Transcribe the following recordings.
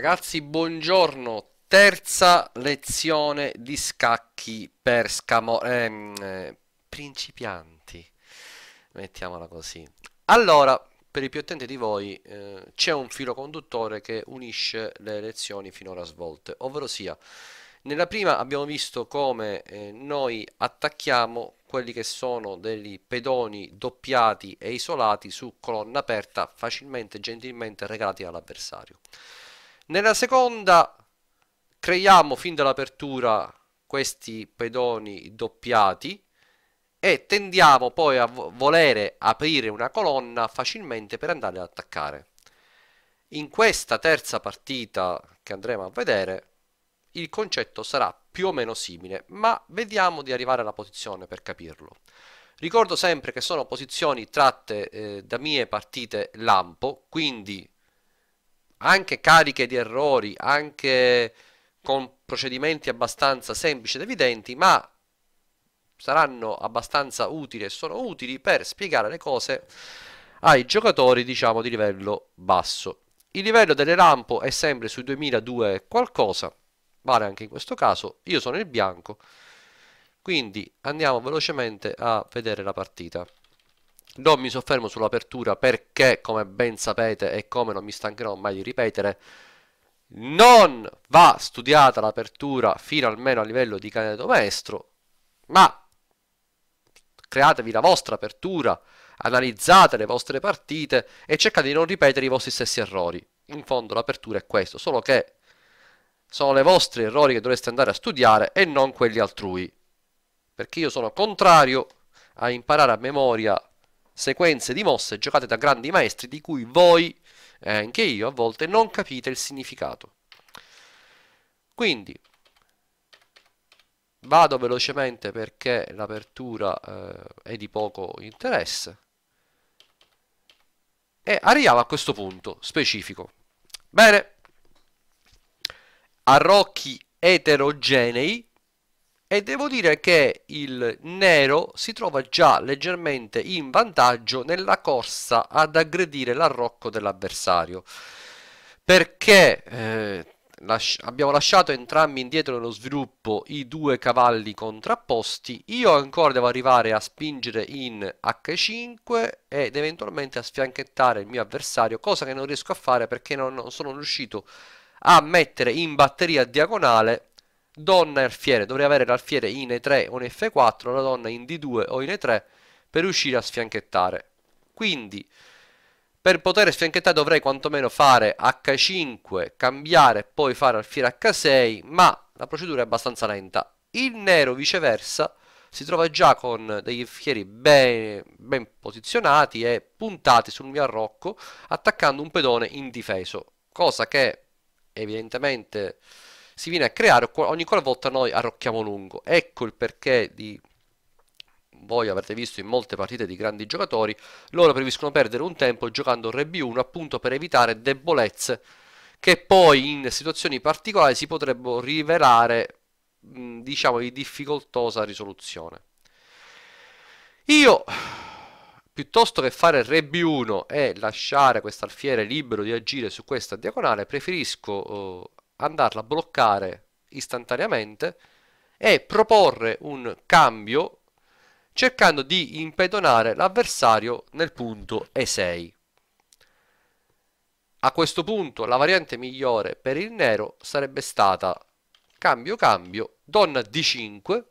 ragazzi, buongiorno. Terza lezione di scacchi per scamo- ehm, eh, principianti. Mettiamola così. Allora, per i più attenti di voi, eh, c'è un filo conduttore che unisce le lezioni finora svolte, ovvero sia, nella prima abbiamo visto come eh, noi attacchiamo quelli che sono dei pedoni doppiati e isolati su colonna aperta facilmente e gentilmente regalati all'avversario. Nella seconda creiamo fin dall'apertura questi pedoni doppiati e tendiamo poi a volere aprire una colonna facilmente per andare ad attaccare. In questa terza partita che andremo a vedere il concetto sarà più o meno simile, ma vediamo di arrivare alla posizione per capirlo. Ricordo sempre che sono posizioni tratte eh, da mie partite lampo, quindi anche cariche di errori, anche con procedimenti abbastanza semplici ed evidenti, ma saranno abbastanza utili e sono utili per spiegare le cose ai giocatori diciamo di livello basso. Il livello delle lampo è sempre sui 2002 qualcosa, vale anche in questo caso, io sono il bianco, quindi andiamo velocemente a vedere la partita. Non mi soffermo sull'apertura perché, come ben sapete e come non mi stancherò mai di ripetere, non va studiata l'apertura fino almeno a livello di candidato maestro, ma createvi la vostra apertura, analizzate le vostre partite e cercate di non ripetere i vostri stessi errori. In fondo l'apertura è questo, solo che sono le vostre errori che dovreste andare a studiare e non quelli altrui. Perché io sono contrario a imparare a memoria sequenze di mosse giocate da grandi maestri di cui voi e eh, anche io a volte non capite il significato. Quindi vado velocemente perché l'apertura eh, è di poco interesse e arriviamo a questo punto specifico. Bene, a rocchi eterogenei e devo dire che il nero si trova già leggermente in vantaggio nella corsa ad aggredire l'arrocco dell'avversario perché eh, las abbiamo lasciato entrambi indietro nello sviluppo i due cavalli contrapposti io ancora devo arrivare a spingere in h5 ed eventualmente a sfianchettare il mio avversario cosa che non riesco a fare perché non sono riuscito a mettere in batteria diagonale donna e alfiere, dovrei avere l'alfiere in E3 o in F4, la donna in D2 o in E3 per riuscire a sfianchettare. Quindi per poter sfianchettare dovrei quantomeno fare H5, cambiare, e poi fare alfiere H6, ma la procedura è abbastanza lenta. Il nero viceversa si trova già con degli alfieri ben, ben posizionati e puntati sul mio arrocco attaccando un pedone indifeso, cosa che evidentemente si viene a creare ogni volta noi arrocchiamo lungo. Ecco il perché di voi avrete visto in molte partite di grandi giocatori, loro previscono perdere un tempo giocando RB1 appunto per evitare debolezze che poi in situazioni particolari si potrebbero rivelare diciamo di difficoltosa risoluzione. Io piuttosto che fare RB1 e lasciare quest'alfiere libero di agire su questa diagonale, preferisco eh, andarla a bloccare istantaneamente e proporre un cambio cercando di impedonare l'avversario nel punto E6. A questo punto la variante migliore per il nero sarebbe stata cambio cambio, donna D5,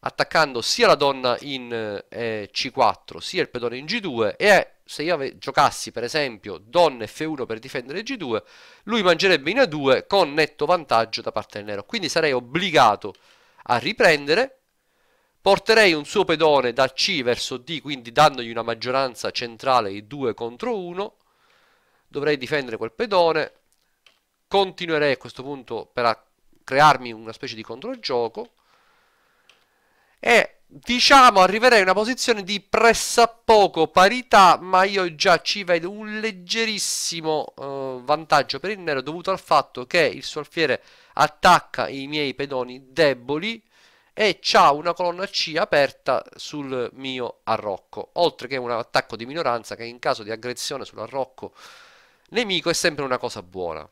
attaccando sia la donna in eh, C4 sia il pedone in G2 e se io giocassi per esempio donna F1 per difendere G2, lui mangerebbe in A2 con netto vantaggio da parte del nero. Quindi sarei obbligato a riprendere, porterei un suo pedone da C verso D, quindi dandogli una maggioranza centrale di 2 contro 1, dovrei difendere quel pedone, continuerei a questo punto per crearmi una specie di controgioco e diciamo arriverei a una posizione di pressappoco parità, ma io già ci vedo un leggerissimo uh, vantaggio per il nero dovuto al fatto che il suo alfiere attacca i miei pedoni deboli e ha una colonna C aperta sul mio arrocco, oltre che un attacco di minoranza che in caso di aggressione sull'arrocco nemico è sempre una cosa buona.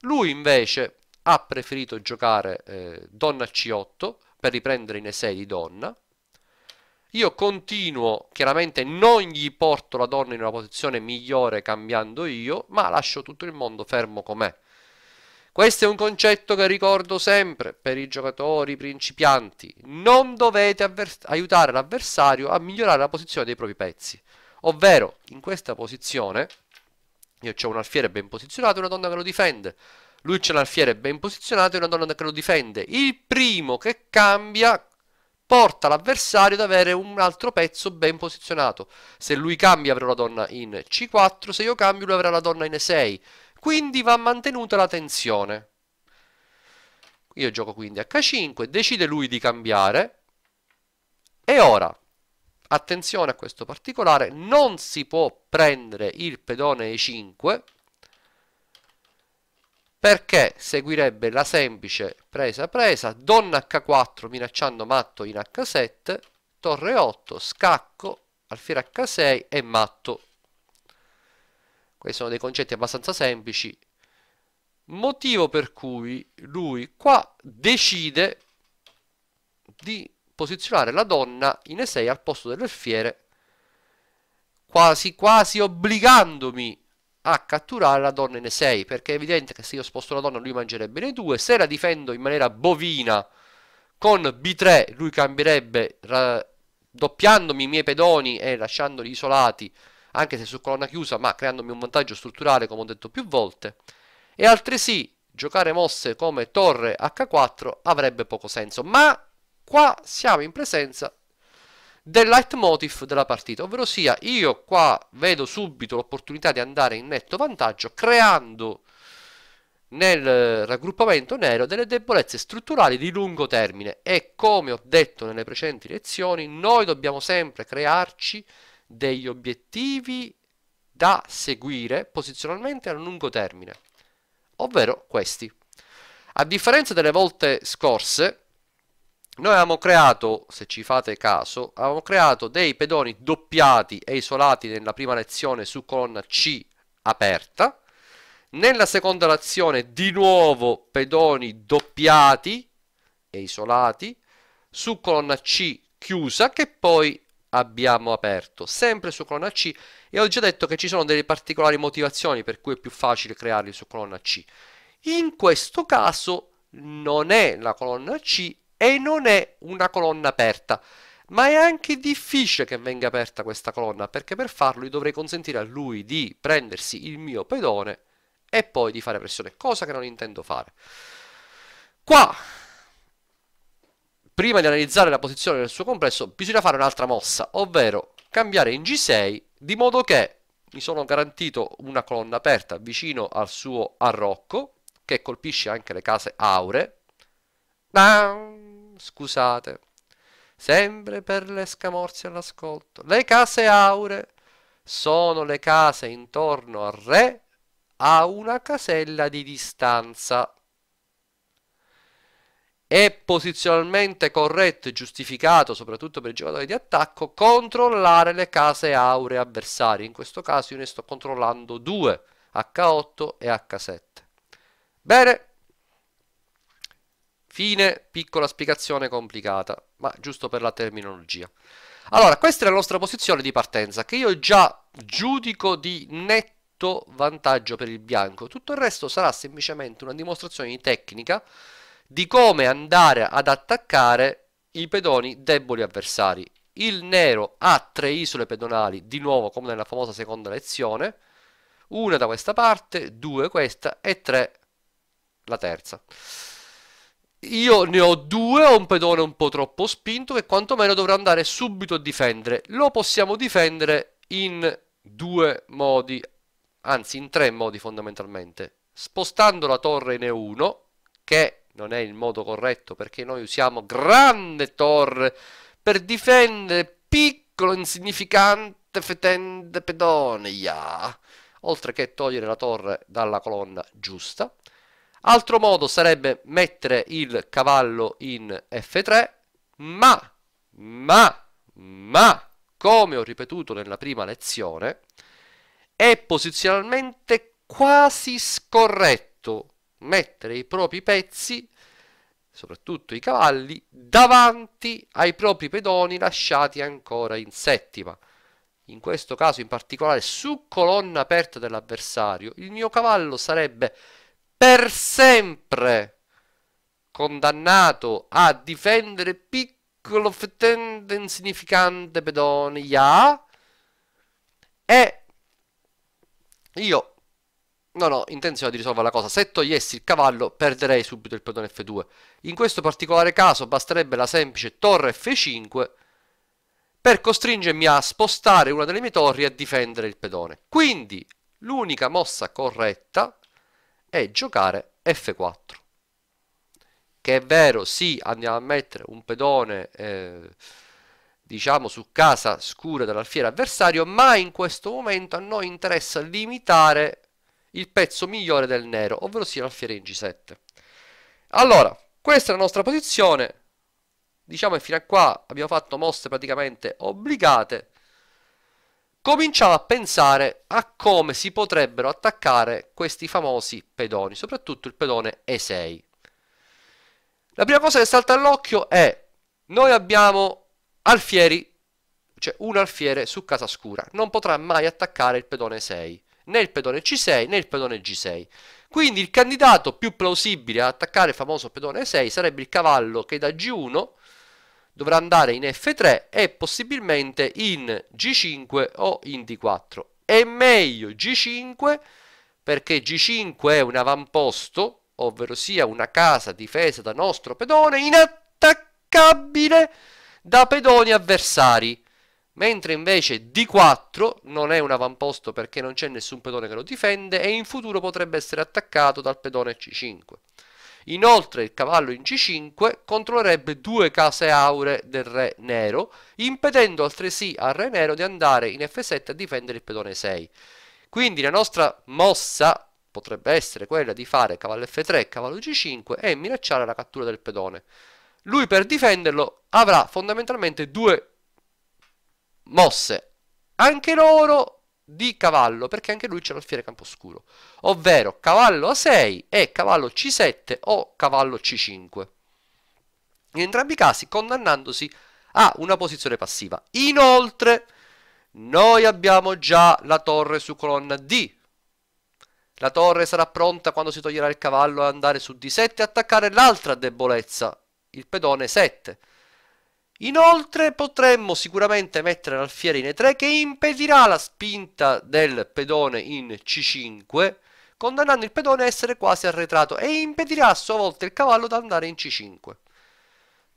Lui invece ha preferito giocare eh, donna C8 per riprendere in E6 di donna, io continuo, chiaramente non gli porto la donna in una posizione migliore cambiando io, ma lascio tutto il mondo fermo com'è. Questo è un concetto che ricordo sempre per i giocatori principianti. Non dovete aiutare l'avversario a migliorare la posizione dei propri pezzi. Ovvero, in questa posizione, io ho un alfiere ben posizionato e una donna che lo difende. Lui c'è un alfiere ben posizionato e una donna che lo difende. Il primo che cambia porta l'avversario ad avere un altro pezzo ben posizionato. Se lui cambia avrò la donna in C4, se io cambio lui avrà la donna in E6. Quindi va mantenuta la tensione. Io gioco quindi H5, decide lui di cambiare. E ora, attenzione a questo particolare, non si può prendere il pedone E5 perché seguirebbe la semplice presa presa, donna h4 minacciando matto in h7, torre 8, scacco, alfiere h6 e matto. Questi sono dei concetti abbastanza semplici, motivo per cui lui qua decide di posizionare la donna in E6 al posto dell'alfiere, quasi quasi obbligandomi a catturare la donna in E6 perché è evidente che se io sposto la donna lui mangerebbe in E2 se la difendo in maniera bovina con B3 lui cambierebbe doppiandomi i miei pedoni e lasciandoli isolati anche se su colonna chiusa ma creandomi un vantaggio strutturale come ho detto più volte e altresì giocare mosse come torre H4 avrebbe poco senso ma qua siamo in presenza del leitmotiv della partita, ovvero sia io qua vedo subito l'opportunità di andare in netto vantaggio creando nel raggruppamento nero delle debolezze strutturali di lungo termine e come ho detto nelle precedenti lezioni noi dobbiamo sempre crearci degli obiettivi da seguire posizionalmente a lungo termine ovvero questi a differenza delle volte scorse noi avevamo creato, se ci fate caso, avevamo creato dei pedoni doppiati e isolati nella prima lezione su colonna C aperta, nella seconda lezione di nuovo pedoni doppiati e isolati su colonna C chiusa che poi abbiamo aperto, sempre su colonna C e ho già detto che ci sono delle particolari motivazioni per cui è più facile crearli su colonna C. In questo caso non è la colonna C e non è una colonna aperta. Ma è anche difficile che venga aperta questa colonna, perché per farlo io dovrei consentire a lui di prendersi il mio pedone e poi di fare pressione, cosa che non intendo fare. Qua, prima di analizzare la posizione nel suo complesso, bisogna fare un'altra mossa, ovvero cambiare in G6, di modo che mi sono garantito una colonna aperta vicino al suo arrocco, che colpisce anche le case auree, Bam! Scusate. Sempre per le scamorze all'ascolto. Le case aure sono le case intorno al re a una casella di distanza. È posizionalmente corretto e giustificato, soprattutto per i giocatori di attacco, controllare le case auree avversarie. In questo caso io ne sto controllando due, H8 e H7. Bene, Fine, piccola spiegazione complicata, ma giusto per la terminologia. Allora, questa è la nostra posizione di partenza, che io già giudico di netto vantaggio per il bianco. Tutto il resto sarà semplicemente una dimostrazione di tecnica di come andare ad attaccare i pedoni deboli avversari. Il nero ha tre isole pedonali, di nuovo come nella famosa seconda lezione, una da questa parte, due questa e tre la terza. Io ne ho due, ho un pedone un po' troppo spinto che quantomeno dovrà andare subito a difendere. Lo possiamo difendere in due modi, anzi in tre modi fondamentalmente. Spostando la torre in E1, che non è il modo corretto perché noi usiamo grande torre per difendere piccolo, insignificante fetende pedone, yeah. oltre che togliere la torre dalla colonna giusta. Altro modo sarebbe mettere il cavallo in F3, ma, ma, ma, come ho ripetuto nella prima lezione, è posizionalmente quasi scorretto mettere i propri pezzi, soprattutto i cavalli, davanti ai propri pedoni lasciati ancora in settima. In questo caso in particolare su colonna aperta dell'avversario, il mio cavallo sarebbe per sempre condannato a difendere piccolo fettente insignificante pedone ya e io non ho intenzione di risolvere la cosa. Se togliessi il cavallo, perderei subito il pedone F2. In questo particolare caso basterebbe la semplice torre F5 per costringermi a spostare una delle mie torri e a difendere il pedone. Quindi, l'unica mossa corretta è giocare F4. Che è vero, sì, andiamo a mettere un pedone, eh, diciamo, su casa scura dell'alfiere avversario, ma in questo momento a noi interessa limitare il pezzo migliore del nero, ovvero sia l'alfiere in G7. Allora, questa è la nostra posizione, diciamo che fino a qua abbiamo fatto mosse praticamente obbligate, cominciamo a pensare a come si potrebbero attaccare questi famosi pedoni, soprattutto il pedone E6. La prima cosa che salta all'occhio è noi abbiamo alfieri, cioè un alfiere su casa scura, non potrà mai attaccare il pedone 6, né il pedone C6 né il pedone G6. Quindi il candidato più plausibile ad attaccare il famoso pedone 6 sarebbe il cavallo che da G1 dovrà andare in F3 e possibilmente in G5 o in D4. È meglio G5 perché G5 è un avamposto, ovvero sia una casa difesa da nostro pedone, inattaccabile da pedoni avversari. Mentre invece D4 non è un avamposto perché non c'è nessun pedone che lo difende e in futuro potrebbe essere attaccato dal pedone C5. Inoltre il cavallo in g 5 controllerebbe due case auree del re nero, impedendo altresì al re nero di andare in f7 a difendere il pedone 6. Quindi la nostra mossa potrebbe essere quella di fare cavallo f3, cavallo g5 e minacciare la cattura del pedone. Lui per difenderlo avrà fondamentalmente due mosse, anche loro di cavallo, perché anche lui c'è l'alfiere Camposcuro, ovvero cavallo A6 e cavallo C7 o cavallo C5. In entrambi i casi condannandosi a una posizione passiva. Inoltre, noi abbiamo già la torre su colonna D. La torre sarà pronta quando si toglierà il cavallo ad andare su D7 e attaccare l'altra debolezza, il pedone 7. Inoltre potremmo sicuramente mettere l'alfiere in E3 che impedirà la spinta del pedone in C5, condannando il pedone a essere quasi arretrato e impedirà a sua volta il cavallo da andare in C5.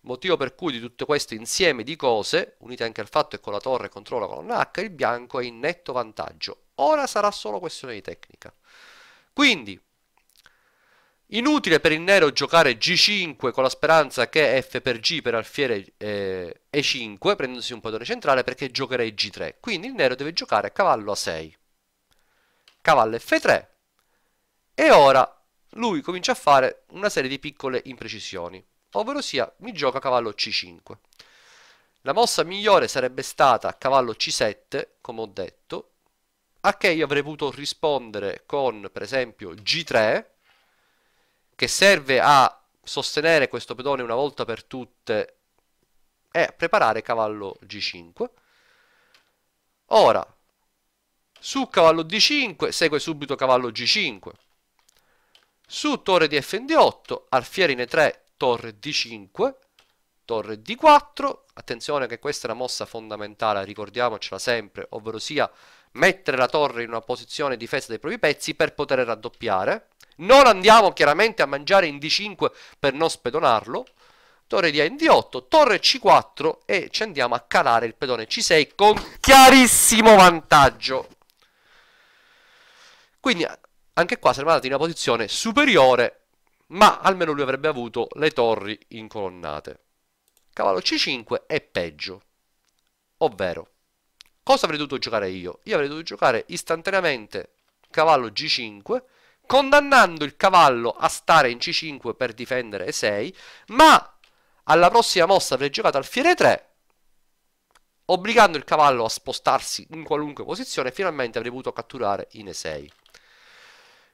Motivo per cui di tutto questo insieme di cose, unite anche al fatto che con la torre controlla la colonna H, il bianco è in netto vantaggio. Ora sarà solo questione di tecnica. Quindi, Inutile per il nero giocare G5 con la speranza che F per G per alfiere eh, E5, prendendosi un padrone centrale, perché giocherei G3. Quindi il nero deve giocare cavallo A6. Cavallo F3. E ora lui comincia a fare una serie di piccole imprecisioni, ovvero sia mi gioca cavallo C5. La mossa migliore sarebbe stata cavallo C7, come ho detto, a che io avrei potuto rispondere con, per esempio, G3, che serve a sostenere questo pedone una volta per tutte è preparare cavallo G5. Ora, su cavallo D5 segue subito cavallo G5. Su torre di Fnd8, alfiere in E3, torre D5, torre D4. Attenzione che questa è una mossa fondamentale, ricordiamocela sempre, ovvero sia mettere la torre in una posizione difesa dei propri pezzi per poter raddoppiare. Non andiamo chiaramente a mangiare in D5 per non spedonarlo. Torre di A in D8, torre C4 e ci andiamo a calare il pedone C6 con chiarissimo vantaggio. Quindi anche qua saremmo andati in una posizione superiore, ma almeno lui avrebbe avuto le torri incolonnate. Cavallo C5 è peggio, ovvero cosa avrei dovuto giocare io? Io avrei dovuto giocare istantaneamente cavallo G5 condannando il cavallo a stare in C5 per difendere e 6, ma alla prossima mossa avrei giocato alfiere 3, obbligando il cavallo a spostarsi in qualunque posizione, finalmente avrei potuto catturare in E6.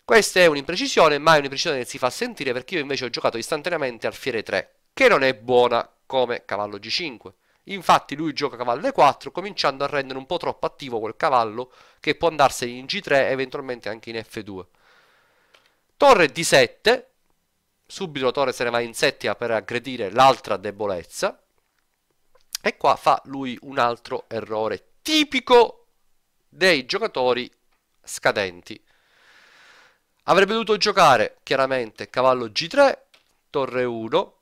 Questa è un'imprecisione, ma è un'imprecisione che si fa sentire perché io invece ho giocato istantaneamente alfiere 3, che non è buona come cavallo G5. Infatti lui gioca cavallo E4, cominciando a rendere un po' troppo attivo quel cavallo che può andarsene in G3 e eventualmente anche in F2. Torre D7, subito la Torre se ne va in settima per aggredire l'altra debolezza. E qua fa lui un altro errore tipico dei giocatori scadenti. Avrebbe dovuto giocare chiaramente cavallo G3, torre 1,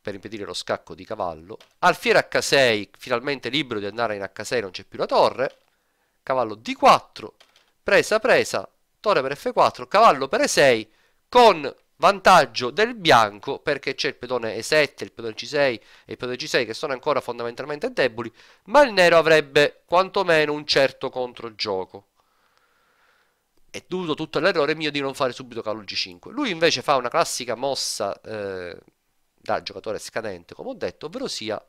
per impedire lo scacco di cavallo. Alfiere H6, finalmente libero di andare in H6, non c'è più la torre. Cavallo D4, presa presa, torre per F4, cavallo per E6, con vantaggio del bianco perché c'è il pedone E7, il pedone C6 e il pedone c 6 che sono ancora fondamentalmente deboli, ma il nero avrebbe quantomeno un certo controgioco. È dovuto tutto all'errore mio di non fare subito cavallo G5. Lui invece fa una classica mossa eh, da giocatore scadente, come ho detto, ovvero sia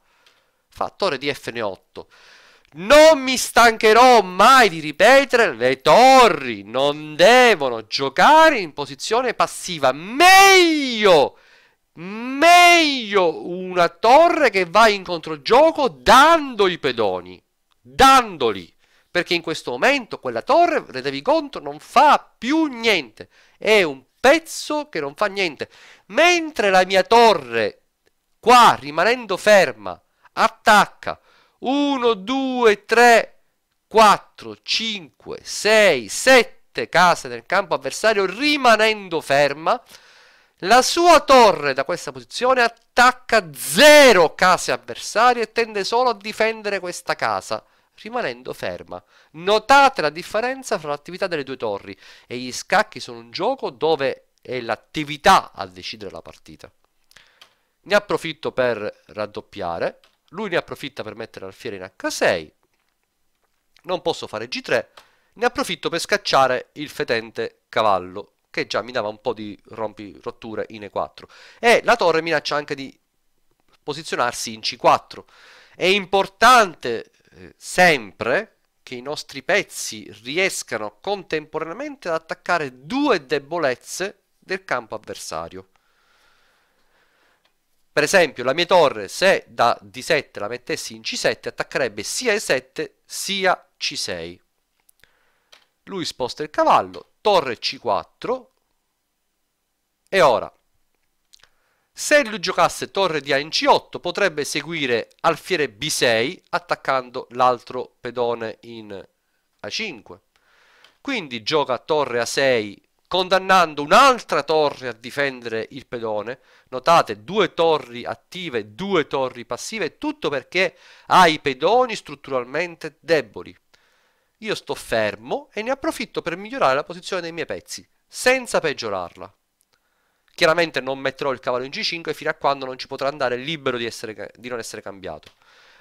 fa torre di Fn8. Non mi stancherò mai di ripetere, le torri non devono giocare in posizione passiva. Meglio, meglio una torre che va in controgioco dando i pedoni, dandoli. Perché in questo momento quella torre, rendetevi conto, non fa più niente. È un pezzo che non fa niente. Mentre la mia torre, qua rimanendo ferma, attacca 1, 2, 3, 4, 5, 6, 7 case nel campo avversario rimanendo ferma. La sua torre da questa posizione attacca 0 case avversarie e tende solo a difendere questa casa, rimanendo ferma. Notate la differenza fra l'attività delle due torri e gli scacchi sono un gioco dove è l'attività a decidere la partita. Ne approfitto per raddoppiare lui ne approfitta per mettere alfiere in h6, non posso fare g3, ne approfitto per scacciare il fetente cavallo, che già mi dava un po' di rompi rotture in e4, e la torre minaccia anche di posizionarsi in c4. È importante eh, sempre che i nostri pezzi riescano contemporaneamente ad attaccare due debolezze del campo avversario. Per esempio, la mia torre, se da D7 la mettessi in C7, attaccherebbe sia E7 sia C6. Lui sposta il cavallo, torre C4. E ora, se lui giocasse torre di A in C8, potrebbe seguire alfiere B6, attaccando l'altro pedone in A5. Quindi gioca torre A6 condannando un'altra torre a difendere il pedone. Notate, due torri attive, due torri passive, tutto perché ha i pedoni strutturalmente deboli. Io sto fermo e ne approfitto per migliorare la posizione dei miei pezzi, senza peggiorarla. Chiaramente non metterò il cavallo in G5 fino a quando non ci potrà andare libero di, essere, di non essere cambiato.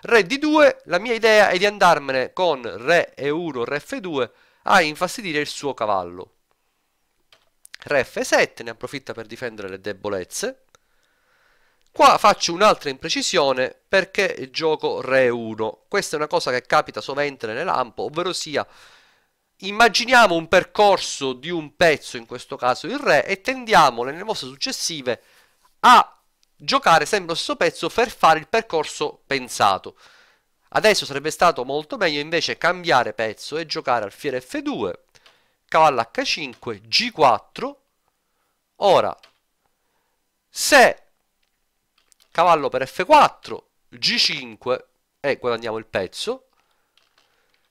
Re D2, la mia idea è di andarmene con Re E1, Re F2 a infastidire il suo cavallo. Re F7, ne approfitta per difendere le debolezze. Qua faccio un'altra imprecisione perché gioco Re 1. Questa è una cosa che capita sovente nelle lampo, ovvero sia immaginiamo un percorso di un pezzo, in questo caso il Re, e tendiamo nelle mosse successive a giocare sempre lo stesso pezzo per fare il percorso pensato. Adesso sarebbe stato molto meglio invece cambiare pezzo e giocare al Fiere F2 cavallo h5, g4. Ora, se cavallo per f4, g5 e eh, guadagniamo il pezzo,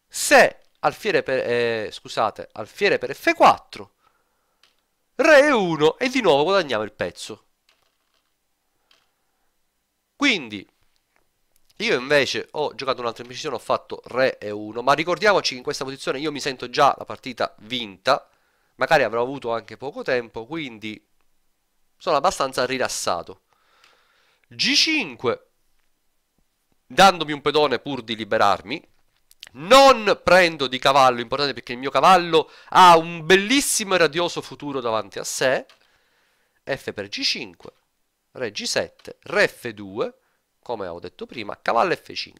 se alfiere per, eh, scusate, alfiere per f4, re e 1 e di nuovo guadagniamo il pezzo. Quindi io invece ho giocato un'altra imprecisione, ho fatto re e 1, ma ricordiamoci che in questa posizione io mi sento già la partita vinta, magari avrò avuto anche poco tempo, quindi sono abbastanza rilassato. G5, dandomi un pedone pur di liberarmi. Non prendo di cavallo, importante perché il mio cavallo ha un bellissimo e radioso futuro davanti a sé. F per G5, Re G7, Re F2, come avevo detto prima, cavallo F5.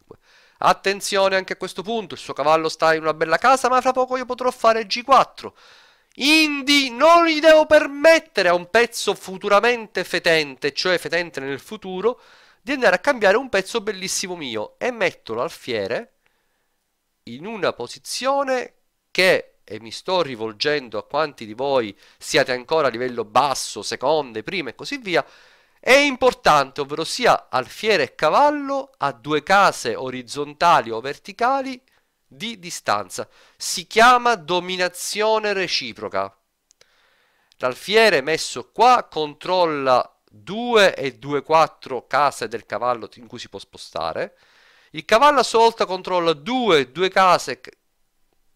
Attenzione anche a questo punto, il suo cavallo sta in una bella casa, ma fra poco io potrò fare G4. Indi non gli devo permettere a un pezzo futuramente fetente, cioè fetente nel futuro, di andare a cambiare un pezzo bellissimo mio e metto l'alfiere in una posizione che, e mi sto rivolgendo a quanti di voi siate ancora a livello basso, seconde, prime e così via, è importante, ovvero sia alfiere e cavallo a due case orizzontali o verticali di distanza. Si chiama dominazione reciproca. L'alfiere messo qua controlla 2 e 2, 4 case del cavallo in cui si può spostare. Il cavallo a sua volta controlla 2, 2 case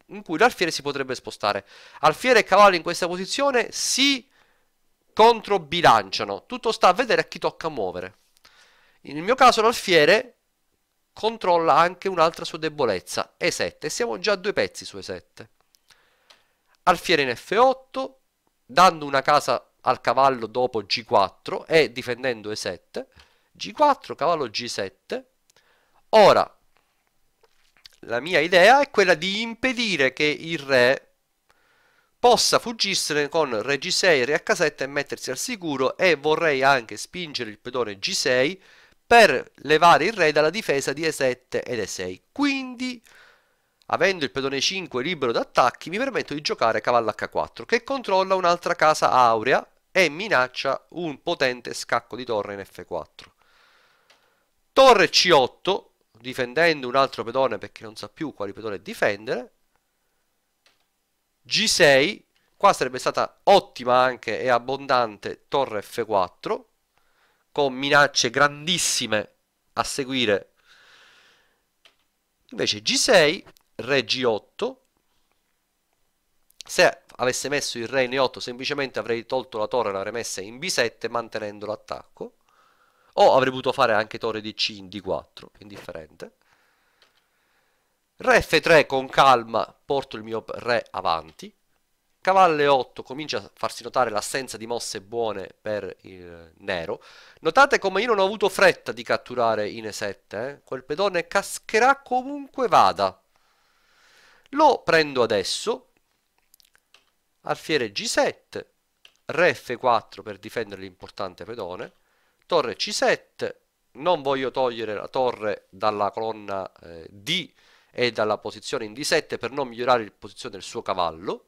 in cui l'alfiere si potrebbe spostare. Alfiere e cavallo in questa posizione si controbilanciano. Tutto sta a vedere a chi tocca muovere. Nel mio caso l'alfiere controlla anche un'altra sua debolezza, E7, e siamo già a due pezzi su E7. Alfiere in F8, dando una casa al cavallo dopo G4 e difendendo E7, G4, cavallo G7. Ora, la mia idea è quella di impedire che il re possa fuggire con re G6 e re H7 e mettersi al sicuro e vorrei anche spingere il pedone G6 per levare il re dalla difesa di E7 ed E6. Quindi, avendo il pedone 5 libero da attacchi, mi permetto di giocare cavallo H4, che controlla un'altra casa aurea e minaccia un potente scacco di torre in F4. Torre C8, difendendo un altro pedone perché non sa più quali pedone difendere, G6, qua sarebbe stata ottima anche e abbondante torre F4, con minacce grandissime a seguire. Invece G6, re G8, se avesse messo il re in E8 semplicemente avrei tolto la torre e l'avrei messa in B7 mantenendo l'attacco, o avrei potuto fare anche torre di C in D4, indifferente. Re F3 con calma porto il mio re avanti. Cavallo 8 comincia a farsi notare l'assenza di mosse buone per il nero. Notate come io non ho avuto fretta di catturare in E7. Eh? Quel pedone cascherà comunque vada. Lo prendo adesso. Alfiere G7. Re F4 per difendere l'importante pedone. Torre C7. Non voglio togliere la torre dalla colonna eh, D e dalla posizione in D7 per non migliorare la posizione del suo cavallo.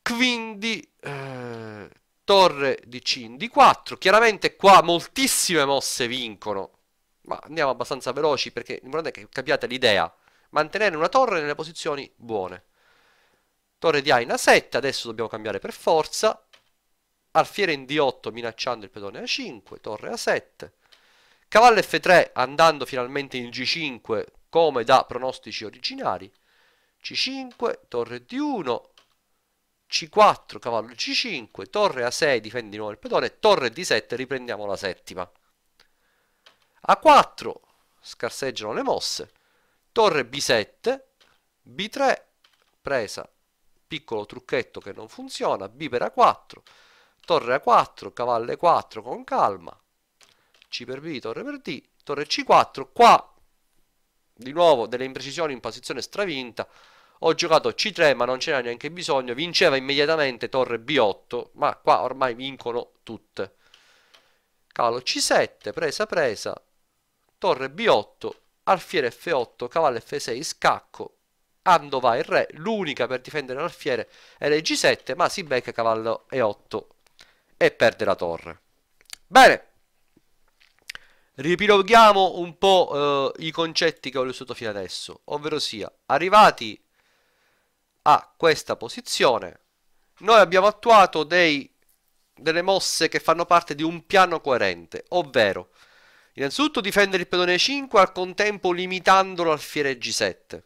Quindi eh, torre di C in D4. Chiaramente qua moltissime mosse vincono, ma andiamo abbastanza veloci perché l'importante è che capiate l'idea. Mantenere una torre nelle posizioni buone. Torre di A in A7, adesso dobbiamo cambiare per forza. Alfiere in D8 minacciando il pedone A5, torre A7. Cavallo F3 andando finalmente in G5 come da pronostici originari. C5, torre D1, C4, cavallo C5, torre A6, difende di nuovo il pedone, torre D7, riprendiamo la settima. A4, scarseggiano le mosse, torre B7, B3, presa, piccolo trucchetto che non funziona, B per A4, torre A4, cavallo E4 con calma, c per B, torre per D, torre C4, qua di nuovo delle imprecisioni in posizione stravinta, ho giocato C3 ma non c'era neanche bisogno, vinceva immediatamente torre B8, ma qua ormai vincono tutte. Cavallo C7, presa presa, torre B8, alfiere F8, cavallo F6, scacco, Ando va il re, l'unica per difendere l'alfiere è il G7, ma si becca cavallo E8 e perde la torre. Bene! Ripiloghiamo un po' eh, i concetti che ho illustrato fino adesso, ovvero sia, arrivati a questa posizione, noi abbiamo attuato dei, delle mosse che fanno parte di un piano coerente, ovvero, innanzitutto difendere il pedone 5 al contempo limitandolo al fiere G7,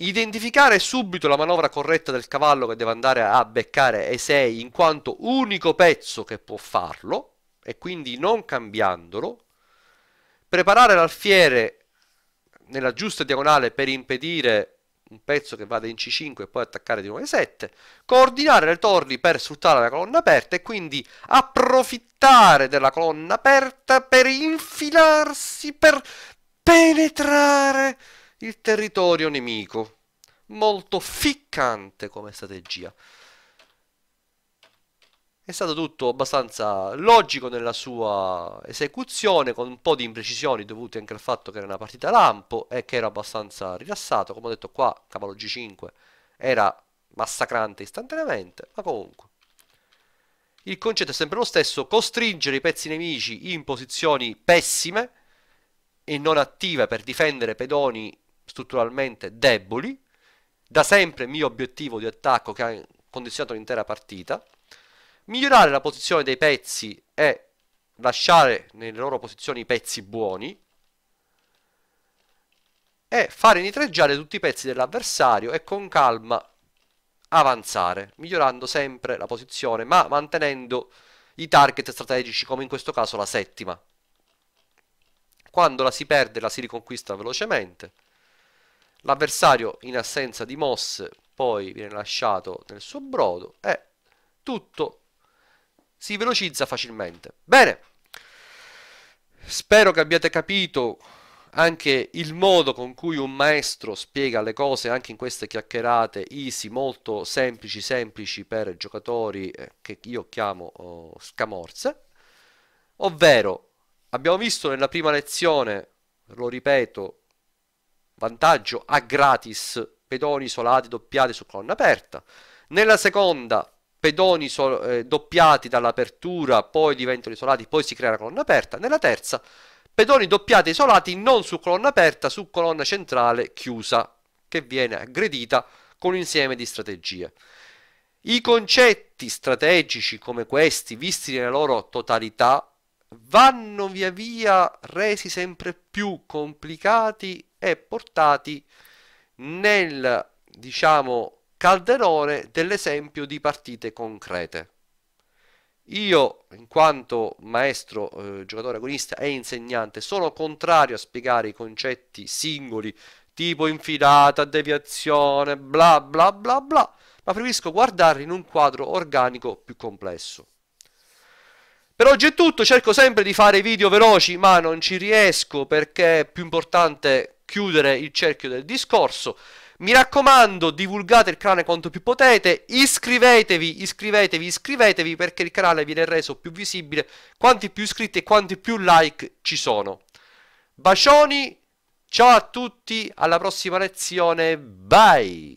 Identificare subito la manovra corretta del cavallo che deve andare a beccare E6 in quanto unico pezzo che può farlo, e quindi non cambiandolo, preparare l'alfiere nella giusta diagonale per impedire un pezzo che vada in C5 e poi attaccare di nuovo E7, coordinare le torri per sfruttare la colonna aperta e quindi approfittare della colonna aperta per infilarsi, per penetrare il territorio nemico. Molto ficcante come strategia. È stato tutto abbastanza logico nella sua esecuzione, con un po' di imprecisioni dovute anche al fatto che era una partita lampo e che era abbastanza rilassato. Come ho detto qua, cavallo G5 era massacrante istantaneamente, ma comunque. Il concetto è sempre lo stesso, costringere i pezzi nemici in posizioni pessime e non attive per difendere pedoni strutturalmente deboli, da sempre il mio obiettivo di attacco che ha condizionato l'intera partita migliorare la posizione dei pezzi e lasciare nelle loro posizioni i pezzi buoni e fare nitreggiare tutti i pezzi dell'avversario e con calma avanzare, migliorando sempre la posizione, ma mantenendo i target strategici, come in questo caso la settima. Quando la si perde la si riconquista velocemente. L'avversario in assenza di mosse poi viene lasciato nel suo brodo e tutto si velocizza facilmente. Bene, spero che abbiate capito anche il modo con cui un maestro spiega le cose anche in queste chiacchierate easy, molto semplici, semplici per giocatori eh, che io chiamo oh, scamorze, ovvero abbiamo visto nella prima lezione, lo ripeto, vantaggio a gratis, pedoni isolati, doppiati su colonna aperta, nella seconda pedoni so, eh, doppiati dall'apertura, poi diventano isolati, poi si crea la colonna aperta. Nella terza, pedoni doppiati isolati non su colonna aperta, su colonna centrale chiusa, che viene aggredita con un insieme di strategie. I concetti strategici come questi, visti nella loro totalità, vanno via via resi sempre più complicati e portati nel, diciamo, calderone dell'esempio di partite concrete. Io, in quanto maestro, eh, giocatore agonista e insegnante, sono contrario a spiegare i concetti singoli, tipo infilata, deviazione, bla bla bla bla, ma preferisco guardarli in un quadro organico più complesso. Per oggi è tutto, cerco sempre di fare video veloci, ma non ci riesco perché è più importante chiudere il cerchio del discorso. Mi raccomando, divulgate il canale quanto più potete, iscrivetevi, iscrivetevi, iscrivetevi perché il canale viene reso più visibile quanti più iscritti e quanti più like ci sono. Bacioni, ciao a tutti, alla prossima lezione, bye!